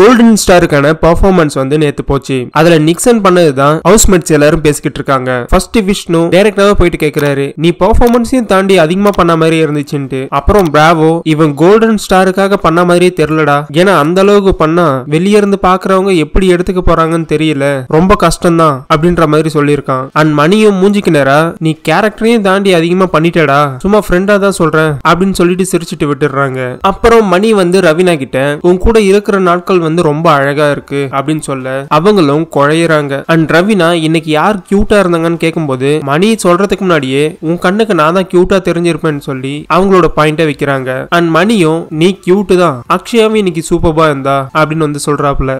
golden ஸ்டாருக்கான performance வந்து நேத்து போச்சு அதுல நிக்சன் பண்ணது தான் ஹவுஸ் மேட்ஸ் எல்லாரும் பேசிக்கிட்டு இருக்காங்க ஃபர்ஸ்ட் விஷ்ணு டைரக்டாவே போயிட்டு கேக்குறாரு நீ பர்ஃபார்மன்ஸையும் தாண்டி அதிகமா பண்ண மாதிரி இருந்துச்சுன்ட்டு அப்புறம் பிராவோ இவன் கோல்டன் ஸ்டாருக்காக பண்ண மாதிரியே தெரியலடா ஏன்னா அந்த அளவுக்கு பண்ணா வெளியே இருந்து பாக்குறவங்க எப்படி எடுத்துக்க போறாங்கன்னு தெரியல ரொம்ப கஷ்டம் தான் அப்படின்ற மாதிரி சொல்லியிருக்கான் அண்ட் மணியும் மூஞ்சிக்கு நேரா நீ கேரக்டரையும் தாண்டி அதிகமா பண்ணிட்டடா சும்மா ஃப்ரெண்டா தான் சொல்றேன் அப்படின்னு சொல்லிட்டு சிரிச்சிட்டு விட்டுறாங்க அப்புறம் மணி வந்து ரவினா கிட்ட உன் கூட இருக்கிற நாட்கள் வந்து ரொம்ப அழகா இருக்கு அப்படின்னு சொல்ல அவங்களும் குழையிறாங்க அண்ட் ரவினா இன்னைக்கு யார் கியூட்டா இருந்தாங்கன்னு கேட்கும்போது மணி சொல்றதுக்கு முன்னாடியே உன் கண்ணுக்கு நான் தான் கியூட்டா தெரிஞ்சிருப்பேன்னு சொல்லி அவங்களோட பாயிண்டை வைக்கிறாங்க அண்ட் மணியும் நீ கியூட்டு தான் அக்ஷயாவும் இன்னைக்கு சூப்பர்பா இருந்தா அப்படின்னு வந்து சொல்றாப்புல